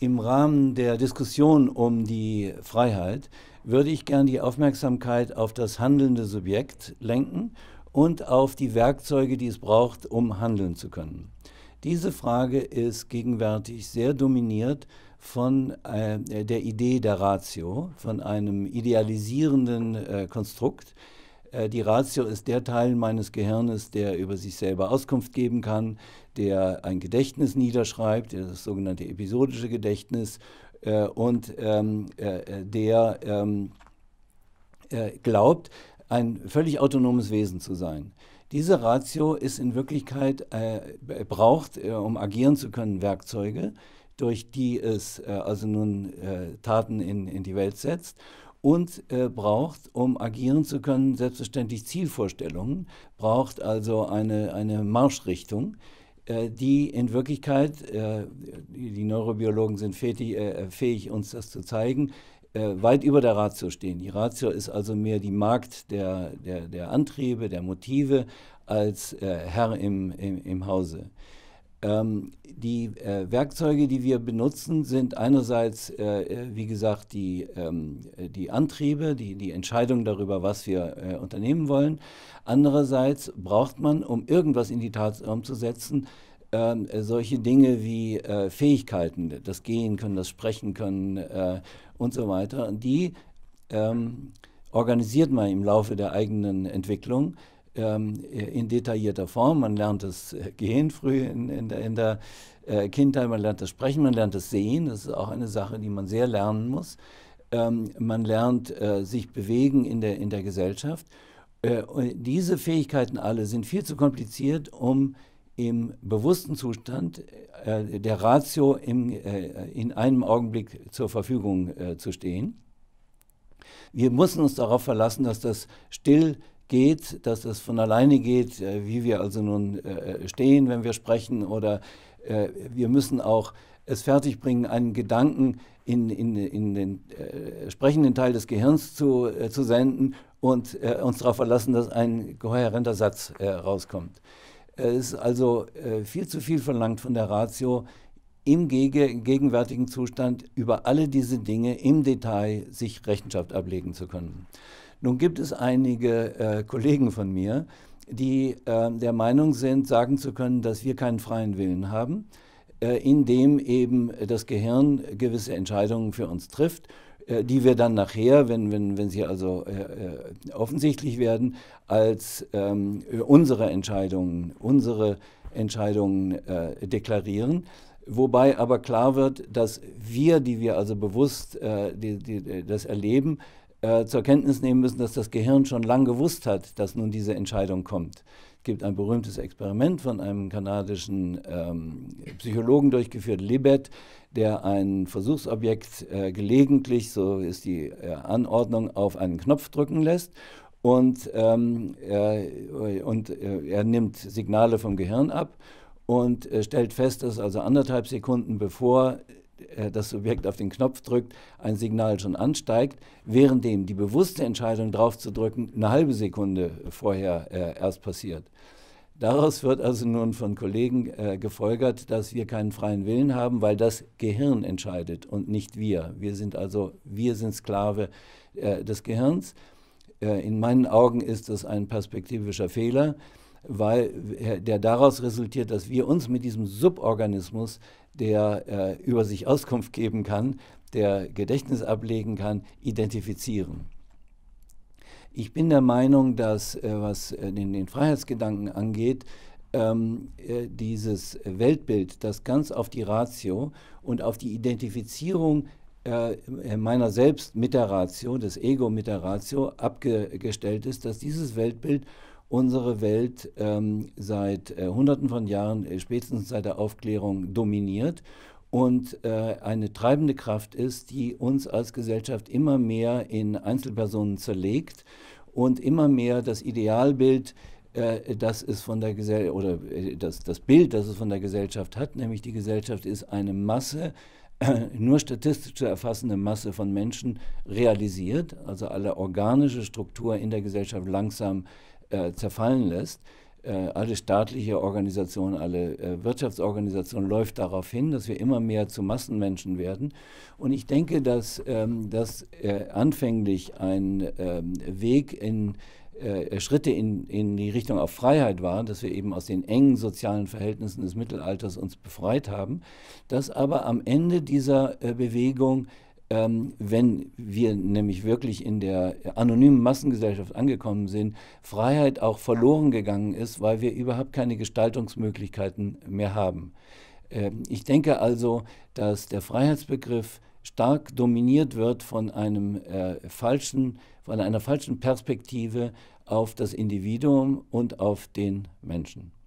Im Rahmen der Diskussion um die Freiheit würde ich gerne die Aufmerksamkeit auf das handelnde Subjekt lenken und auf die Werkzeuge, die es braucht, um handeln zu können. Diese Frage ist gegenwärtig sehr dominiert von äh, der Idee der Ratio, von einem idealisierenden äh, Konstrukt, äh, die Ratio ist der Teil meines Gehirnes, der über sich selber Auskunft geben kann, der ein Gedächtnis niederschreibt, das sogenannte episodische Gedächtnis, äh, und ähm, äh, der ähm, glaubt, ein völlig autonomes Wesen zu sein. Diese Ratio ist in Wirklichkeit, braucht, um agieren zu können, Werkzeuge, durch die es also nun Taten in die Welt setzt und äh, braucht, um agieren zu können, selbstverständlich Zielvorstellungen, braucht also eine, eine Marschrichtung äh, die in Wirklichkeit, äh, die Neurobiologen sind äh, fähig, uns das zu zeigen, weit über der Ratio stehen. Die Ratio ist also mehr die Markt der, der, der Antriebe, der Motive als Herr im, im, im Hause. Ähm, die äh, Werkzeuge, die wir benutzen, sind einerseits, äh, äh wie gesagt, die, ähm, äh, die Antriebe, die, die Entscheidung darüber, was wir äh, unternehmen wollen. Andererseits braucht man, um irgendwas in die Tat umzusetzen, ähm, äh, solche Dinge wie Fähigkeiten, das Gehen können, das Sprechen können und so weiter. Und die ähm, organisiert man im Laufe der eigenen Entwicklung. Ähm, in detaillierter Form. Man lernt das äh, Gehen früh in, in der, in der äh, Kindheit, man lernt das Sprechen, man lernt das Sehen. Das ist auch eine Sache, die man sehr lernen muss. Ähm, man lernt äh, sich bewegen in der, in der Gesellschaft. Äh, diese Fähigkeiten alle sind viel zu kompliziert, um im bewussten Zustand äh, der Ratio im, äh, in einem Augenblick zur Verfügung äh, zu stehen. Wir müssen uns darauf verlassen, dass das still geht, dass das von alleine geht, äh, wie wir also nun äh, stehen, wenn wir sprechen oder äh, wir müssen auch es fertigbringen, einen Gedanken in, in, in den äh, sprechenden Teil des Gehirns zu, äh, zu senden und äh, uns darauf verlassen, dass ein kohärenter Satz rauskommt. Es ist also viel zu viel verlangt von der Ratio, im geg gegenwärtigen Zustand über alle diese Dinge im Detail sich Rechenschaft ablegen zu können. Nun gibt es einige äh, Kollegen von mir, die äh, der Meinung sind, sagen zu können, dass wir keinen freien Willen haben, äh, indem eben das Gehirn gewisse Entscheidungen für uns trifft äh, die wir dann nachher, wenn, wenn, wenn sie also äh, äh, offensichtlich werden, als ähm, unsere Entscheidungen, unsere Entscheidungen äh, deklarieren. Wobei aber klar wird, dass wir, die wir also bewusst äh, die, die, das erleben, äh, zur Kenntnis nehmen müssen, dass das Gehirn schon lange gewusst hat, dass nun diese Entscheidung kommt. Es gibt ein berühmtes Experiment von einem kanadischen ähm, Psychologen durchgeführt, Libet, der ein Versuchsobjekt äh, gelegentlich, so ist die äh, Anordnung, auf einen Knopf drücken lässt und, ähm, er, äh, und äh, er nimmt Signale vom Gehirn ab und äh, stellt fest, dass also anderthalb Sekunden bevor äh, das Subjekt auf den Knopf drückt, ein Signal schon ansteigt, währenddem die bewusste Entscheidung drauf zu drücken, eine halbe Sekunde vorher äh, erst passiert. Daraus wird also nun von Kollegen äh, gefolgert, dass wir keinen freien Willen haben, weil das Gehirn entscheidet und nicht wir. Wir sind also, wir sind Sklave äh, des Gehirns. Äh, in meinen Augen ist das ein perspektivischer Fehler weil äh, der daraus resultiert, dass wir uns mit diesem Suborganismus, der äh, über sich Auskunft geben kann, der Gedächtnis ablegen kann, identifizieren. Ich bin der Meinung, dass äh, was äh, den, den, Freiheitsgedanken angeht, ähm, äh, dieses Weltbild, das ganz auf die Ratio und auf die Identifizierung meiner selbst mit der Ratio, des Ego mit der Ratio abgestellt ist, dass dieses Weltbild unsere Welt ähm, seit äh, Hunderten von Jahren, äh, spätestens seit der Aufklärung, dominiert und äh, eine treibende Kraft ist, die uns als Gesellschaft immer mehr in Einzelpersonen zerlegt und immer mehr das Idealbild äh, das ist von der Gesellschaft oder äh, das, das Bild, das es von der Gesellschaft hat, nämlich die Gesellschaft ist eine Masse, äh, nur statistisch zu erfassende Masse von Menschen realisiert, also alle organische Struktur in der Gesellschaft langsam äh, zerfallen lässt. Äh, alle staatliche Organisationen, alle äh, Wirtschaftsorganisationen läuft darauf hin, dass wir immer mehr zu Massenmenschen werden. Und ich denke, dass, ähm, dass äh, anfänglich ein ähm, Weg in äh, Schritte in, in die Richtung auf Freiheit waren, dass wir eben aus den engen sozialen Verhältnissen des Mittelalters uns befreit haben, dass aber am Ende dieser äh, Bewegung ähm, wenn wir nämlich wirklich in der anonymen Massengesellschaft angekommen sind, Freiheit auch verloren gegangen ist, weil wir überhaupt keine Gestaltungsmöglichkeiten mehr haben. Ähm, ich denke also, dass der Freiheitsbegriff stark dominiert wird von einem äh, falschen, von einer falschen Perspektive auf das Individuum und auf den Menschen.